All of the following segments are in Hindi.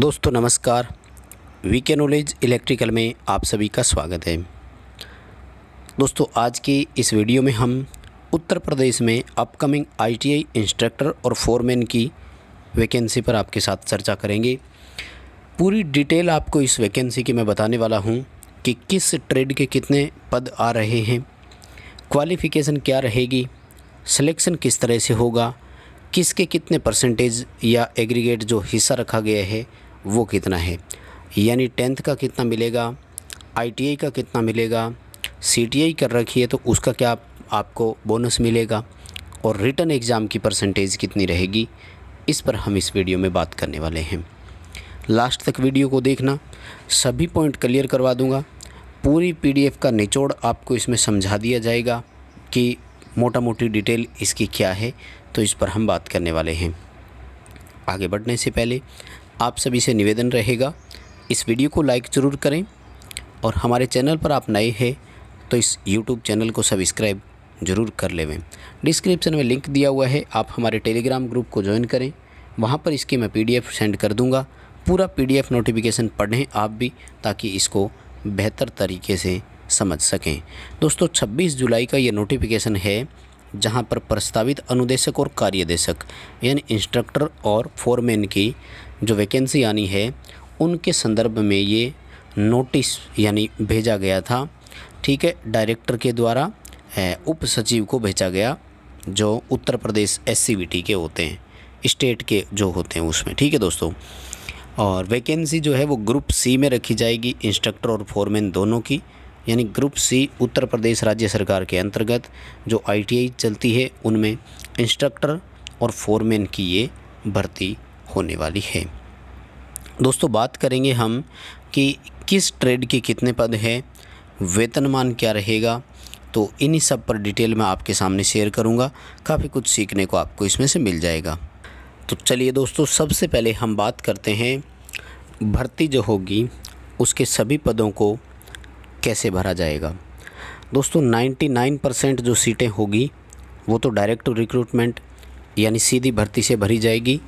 दोस्तों नमस्कार वीके नॉलेज इलेक्ट्रिकल में आप सभी का स्वागत है दोस्तों आज की इस वीडियो में हम उत्तर प्रदेश में अपकमिंग आईटीआई इंस्ट्रक्टर और फोरमैन की वैकेंसी पर आपके साथ चर्चा करेंगे पूरी डिटेल आपको इस वैकेंसी की मैं बताने वाला हूं कि किस ट्रेड के कितने पद आ रहे हैं क्वालिफ़िकेशन क्या रहेगी सिलेक्शन किस तरह से होगा किसके कितने परसेंटेज या एग्रीगेट जो हिस्सा रखा गया है वो कितना है यानी टेंथ का कितना मिलेगा आईटीआई का कितना मिलेगा सीटीआई कर रखी है तो उसका क्या आपको बोनस मिलेगा और रिटर्न एग्ज़ाम की परसेंटेज कितनी रहेगी इस पर हम इस वीडियो में बात करने वाले हैं लास्ट तक वीडियो को देखना सभी पॉइंट क्लियर करवा दूंगा पूरी पीडीएफ का निचोड़ आपको इसमें समझा दिया जाएगा कि मोटा मोटी डिटेल इसकी क्या है तो इस पर हम बात करने वाले हैं आगे बढ़ने से पहले आप सभी से निवेदन रहेगा इस वीडियो को लाइक ज़रूर करें और हमारे चैनल पर आप नए हैं तो इस यूट्यूब चैनल को सब्सक्राइब ज़रूर कर लेवें डिस्क्रिप्शन में लिंक दिया हुआ है आप हमारे टेलीग्राम ग्रुप को ज्वाइन करें वहाँ पर इसकी मैं पीडीएफ सेंड कर दूँगा पूरा पीडीएफ नोटिफिकेशन पढ़ें आप भी ताकि इसको बेहतर तरीके से समझ सकें दोस्तों 26 जुलाई का ये नोटिफिकेशन है जहां पर प्रस्तावित अनुदेशक और कार्यदेशक यानी इंस्ट्रक्टर और फोरमैन की जो वैकेंसी आनी है उनके संदर्भ में ये नोटिस यानी भेजा गया था ठीक है डायरेक्टर के द्वारा उप सचिव को भेजा गया जो उत्तर प्रदेश एस के होते हैं स्टेट के जो होते हैं उसमें ठीक है दोस्तों और वैकेंसी जो है वो ग्रुप सी में रखी जाएगी इंस्ट्रक्टर और फोरमैन दोनों की यानी ग्रुप सी उत्तर प्रदेश राज्य सरकार के अंतर्गत जो आईटीआई चलती है उनमें इंस्ट्रक्टर और फोरमैन की ये भर्ती होने वाली है दोस्तों बात करेंगे हम कि किस ट्रेड के कितने पद हैं वेतनमान क्या रहेगा तो इन्हीं सब पर डिटेल मैं आपके सामने शेयर करूँगा काफ़ी कुछ सीखने को आपको इसमें से मिल जाएगा तो चलिए दोस्तों सबसे पहले हम बात करते हैं भर्ती जो होगी उसके सभी पदों को कैसे भरा जाएगा दोस्तों 99 परसेंट जो सीटें होगी वो तो डायरेक्ट रिक्रूटमेंट यानी सीधी भर्ती से भरी जाएगी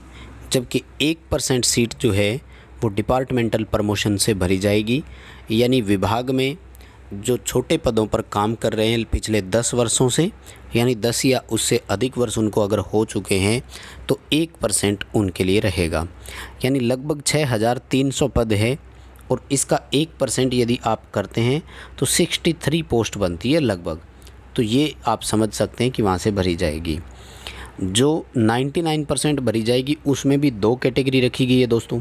जबकि एक परसेंट सीट जो है वो डिपार्टमेंटल प्रमोशन से भरी जाएगी यानी विभाग में जो छोटे पदों पर काम कर रहे हैं पिछले दस वर्षों से यानी दस या उससे अधिक वर्ष उनको अगर हो चुके हैं तो एक परसेंट उनके लिए रहेगा यानी लगभग छः हज़ार तीन सौ पद है और इसका एक परसेंट यदि आप करते हैं तो सिक्सटी थ्री पोस्ट बनती है लगभग तो ये आप समझ सकते हैं कि वहाँ से भरी जाएगी जो 99 परसेंट भरी जाएगी उसमें भी दो कैटेगरी रखी गई है दोस्तों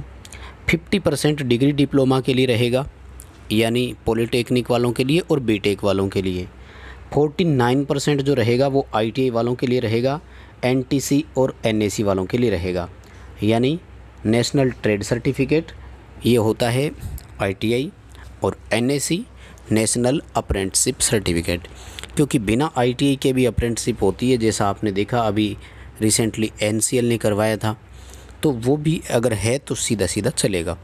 50 परसेंट डिग्री डिप्लोमा के लिए रहेगा यानी पॉलीटेक्निक वालों के लिए और बी वालों के लिए नाइन परसेंट जो रहेगा वो आई वालों के लिए रहेगा एन और एन वालों के लिए रहेगा यानी नेशनल ट्रेड सर्टिफिकेट ये होता है आईटीआई और एनएसी नेशनल अप्रेंटशिप सर्टिफिकेट क्योंकि बिना आईटीआई के भी अप्रेंटशिप होती है जैसा आपने देखा अभी रिसेंटली एनसीएल ने करवाया था तो वो भी अगर है तो सीधा सीधा चलेगा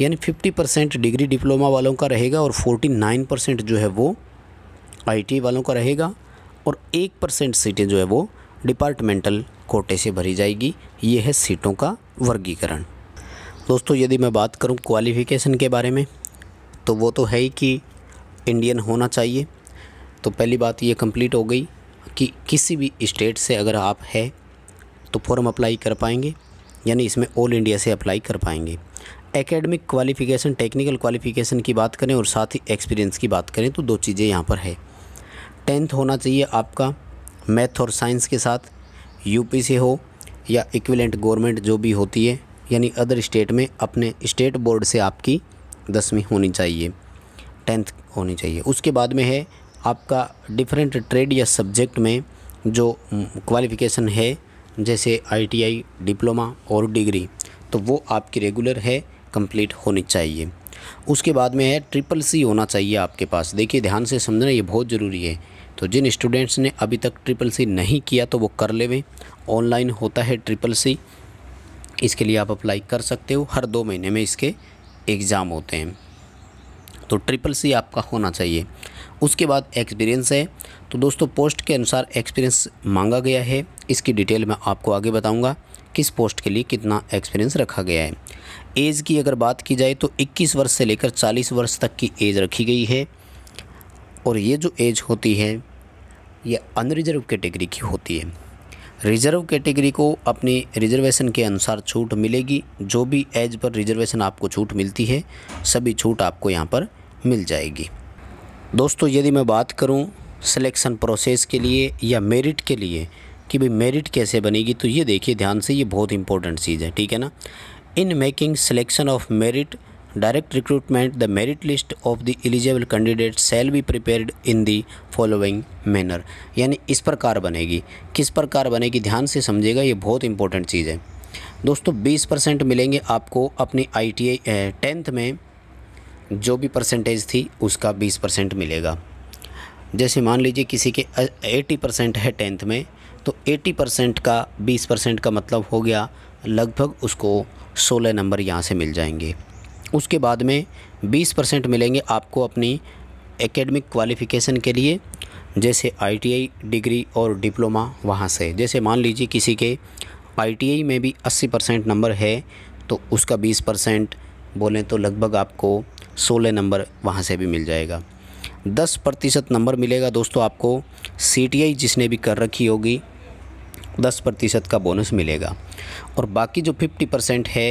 यानी फिफ्टी परसेंट डिग्री डिप्लोमा वालों का रहेगा और नाइन परसेंट जो है वो आईटी वालों का रहेगा और एक परसेंट सीटें जो है वो डिपार्टमेंटल कोटे से भरी जाएगी ये है सीटों का वर्गीकरण दोस्तों यदि मैं बात करूं क्वालिफ़िकेशन के बारे में तो वो तो है ही कि इंडियन होना चाहिए तो पहली बात ये कंप्लीट हो गई कि किसी भी स्टेट से अगर आप है तो फॉर्म अप्लाई कर पाएंगे यानी इसमें ऑल इंडिया से अप्लाई कर पाएंगे एकेडमिक क्वालिफ़िकेशन टेक्निकल क्वालिफ़िकेशन की बात करें और साथ ही एक्सपीरियंस की बात करें तो दो चीज़ें यहाँ पर है टेंथ होना चाहिए आपका मैथ और साइंस के साथ यूपी से हो या इक्विलेंट गवर्नमेंट जो भी होती है यानी अदर स्टेट में अपने स्टेट बोर्ड से आपकी दसवीं होनी चाहिए टेंथ होनी चाहिए उसके बाद में है आपका डिफरेंट ट्रेड या सब्जेक्ट में जो क्वालिफ़िकेशन है जैसे आईटीआई, डिप्लोमा और डिग्री तो वो आपकी रेगुलर है कंप्लीट होनी चाहिए उसके बाद में है ट्रिपल सी होना चाहिए आपके पास देखिए ध्यान से समझना ये बहुत ज़रूरी है तो जिन स्टूडेंट्स ने अभी तक ट्रिपल सी नहीं किया तो वो कर लेवें ऑनलाइन होता है ट्रिपल सी इसके लिए आप अप्लाई कर सकते हो हर दो महीने में इसके एग्ज़ाम होते हैं तो ट्रिपल सी आपका होना चाहिए उसके बाद एक्सपीरियंस है तो दोस्तों पोस्ट के अनुसार एक्सपीरियंस मांगा गया है इसकी डिटेल मैं आपको आगे बताऊंगा किस पोस्ट के लिए कितना एक्सपीरियंस रखा गया है एज की अगर बात की जाए तो 21 वर्ष से लेकर 40 वर्ष तक की एज रखी गई है और ये जो एज होती है ये अनरिजर्व कैटेगरी की होती है रिजर्व कैटेगरी को अपने रिजर्वेशन के अनुसार छूट मिलेगी जो भी एज पर रिजर्वेशन आपको छूट मिलती है सभी छूट आपको यहाँ पर मिल जाएगी दोस्तों यदि मैं बात करूँ सिलेक्शन प्रोसेस के लिए या मेरिट के लिए कि भाई मेरिट कैसे बनेगी तो ये देखिए ध्यान से ये बहुत इंपॉर्टेंट चीज़ है ठीक है ना in making selection of merit direct recruitment the merit list of the eligible candidate shall be prepared in the following manner यानी इस प्रकार बनेगी किस प्रकार बनेगी ध्यान से समझेगा ये बहुत इंपॉर्टेंट चीज़ है दोस्तों 20 परसेंट मिलेंगे आपको अपनी आई टी टेंथ में जो भी परसेंटेज थी उसका 20 परसेंट मिलेगा जैसे मान लीजिए किसी के 80 परसेंट है टेंथ में तो 80 परसेंट का 20 परसेंट का मतलब हो गया लगभग उसको 16 नंबर यहाँ से मिल जाएंगे उसके बाद में 20 परसेंट मिलेंगे आपको अपनी एकेडमिक क्वालिफ़िकेशन के लिए जैसे आईटीआई डिग्री और डिप्लोमा वहाँ से जैसे मान लीजिए किसी के आईटीआई में भी 80 परसेंट नंबर है तो उसका 20 परसेंट बोलें तो लगभग आपको 16 नंबर वहाँ से भी मिल जाएगा 10 प्रतिशत नंबर मिलेगा दोस्तों आपको सी जिसने भी कर रखी होगी दस प्रतिशत का बोनस मिलेगा और बाकी जो फिफ्टी परसेंट है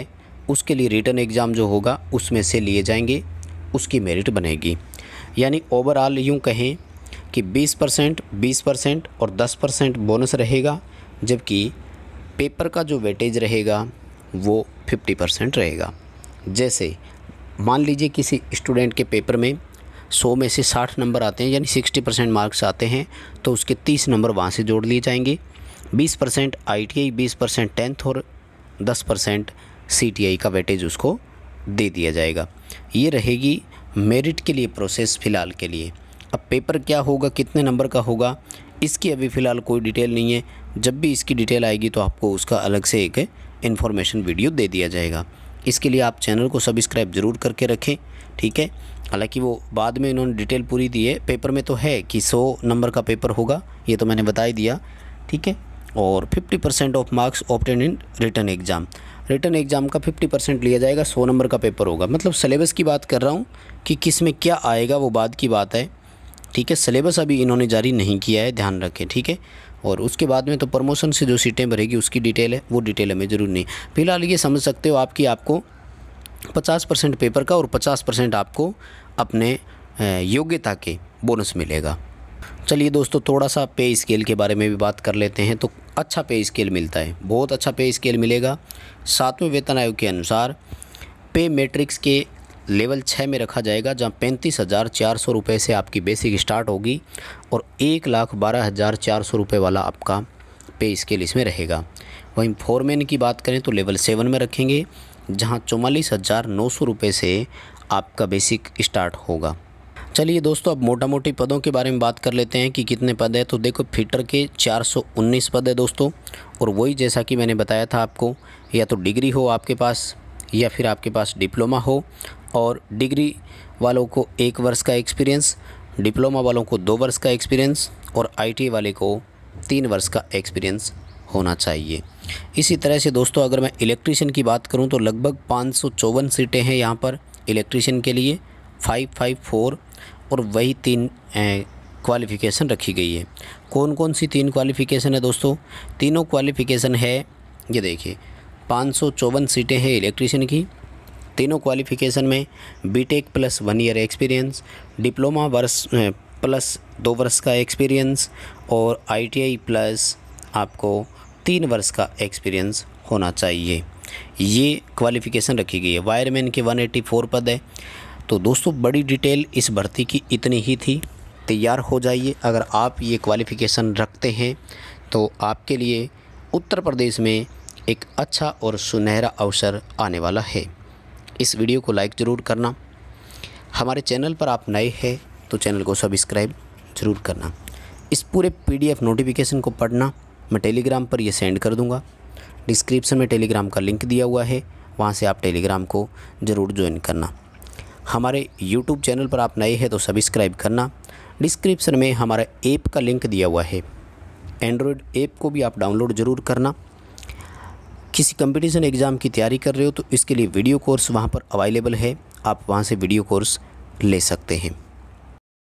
उसके लिए रिटर्न एग्ज़ाम जो होगा उसमें से लिए जाएंगे उसकी मेरिट बनेगी यानी ओवरऑल यूँ कहें कि 20 परसेंट बीस परसेंट और 10 परसेंट बोनस रहेगा जबकि पेपर का जो वेटेज रहेगा वो 50 परसेंट रहेगा जैसे मान लीजिए किसी स्टूडेंट के पेपर में सौ में से साठ नंबर आते हैं यानी सिक्सटी परसेंट मार्क्स आते हैं तो उसके तीस नंबर वहाँ से जोड़ लिए जाएंगे बीस परसेंट आई टी आई बीस परसेंट टेंथ और दस परसेंट सी का वेटेज उसको दे दिया जाएगा ये रहेगी मेरिट के लिए प्रोसेस फ़िलहाल के लिए अब पेपर क्या होगा कितने नंबर का होगा इसकी अभी फ़िलहाल कोई डिटेल नहीं है जब भी इसकी डिटेल आएगी तो आपको उसका अलग से एक इन्फॉर्मेशन वीडियो दे दिया जाएगा इसके लिए आप चैनल को सब्सक्राइब ज़रूर करके रखें ठीक है हालांकि वो बाद में इन्होंने डिटेल पूरी दी है पेपर में तो है कि सौ नंबर का पेपर होगा ये तो मैंने बता ही दिया ठीक है और fifty percent of marks obtained in written exam written exam का 50 परसेंट लिया जाएगा 100 नंबर का पेपर होगा मतलब सलेबस की बात कर रहा हूँ कि किस में क्या आएगा वो बाद की बात है ठीक है सलेबस अभी इन्होंने जारी नहीं किया है ध्यान रखें ठीक है और उसके बाद में तो प्रमोशन से जो सीटें भरेगी उसकी डिटेल है वो डिटेल हमें ज़रूर नहीं फिलहाल ये समझ सकते हो आपकी आपको पचास परसेंट पेपर का और पचास परसेंट आपको अपने योग्यता के बोनस मिलेगा चलिए दोस्तों थोड़ा सा पे स्केल के बारे में भी बात कर लेते हैं तो अच्छा पे स्केल मिलता है बहुत अच्छा पे स्केल मिलेगा सातवें वेतन आयोग के अनुसार पे मैट्रिक्स के लेवल छः में रखा जाएगा जहाँ पैंतीस हज़ार चार सौ रुपये से आपकी बेसिक स्टार्ट होगी और एक लाख बारह हज़ार चार सौ रुपये वाला आपका पे स्केल इसमें रहेगा वहीं फोरमैन की बात करें तो लेवल सेवन में रखेंगे जहाँ चौवालीस हज़ार नौ सौ रुपये से आपका बेसिक स्टार्ट होगा चलिए दोस्तों अब मोटा मोटी पदों के बारे में बात कर लेते हैं कि कितने पद है तो देखो फीटर के 419 पद है दोस्तों और वही जैसा कि मैंने बताया था आपको या तो डिग्री हो आपके पास या फिर आपके पास डिप्लोमा हो और डिग्री वालों को एक वर्ष का एक्सपीरियंस डिप्लोमा वालों को दो वर्ष का एक्सपीरियंस और आई वाले को तीन वर्ष का एक्सपीरियंस होना चाहिए इसी तरह से दोस्तों अगर मैं इलेक्ट्रीशियन की बात करूं तो लगभग पाँच सीटें हैं यहाँ पर इलेक्ट्रीशियन के लिए फाइव फाइव फोर और वही तीन क्वालिफ़िकेशन रखी गई है कौन कौन सी तीन क्वालिफ़िकेशन है दोस्तों तीनों क्वालिफ़िकेशन है ये देखिए पाँच सौ चौवन सीटें हैं इलेक्ट्रीशियन की तीनों क्वालिफ़िकेशन में BTech plus one year experience diploma वर्ष प्लस दो वर्ष का एक्सपीरियंस और आईटीआई प्लस आपको तीन वर्ष का एक्सपीरियंस होना चाहिए ये क्वालिफ़िकेशन रखी गई है वायरमैन के 184 पद है तो दोस्तों बड़ी डिटेल इस भर्ती की इतनी ही थी तैयार हो जाइए अगर आप ये क्वालिफ़िकेशन रखते हैं तो आपके लिए उत्तर प्रदेश में एक अच्छा और सुनहरा अवसर आने वाला है इस वीडियो को लाइक ज़रूर करना हमारे चैनल पर आप नए हैं तो चैनल को सब्सक्राइब ज़रूर करना इस पूरे पीडीएफ नोटिफिकेशन को पढ़ना मैं टेलीग्राम पर यह सेंड कर दूंगा डिस्क्रिप्शन में टेलीग्राम का लिंक दिया हुआ है वहाँ से आप टेलीग्राम को ज़रूर ज्वाइन करना हमारे यूट्यूब चैनल पर आप नए हैं तो सब्सक्राइब करना डिस्क्रिप्शन में हमारा ऐप का लिंक दिया हुआ है एंड्रॉयड ऐप को भी आप डाउनलोड ज़रूर करना किसी कंपटीशन एग्ज़ाम की तैयारी कर रहे हो तो इसके लिए वीडियो कोर्स वहाँ पर अवेलेबल है आप वहाँ से वीडियो कोर्स ले सकते हैं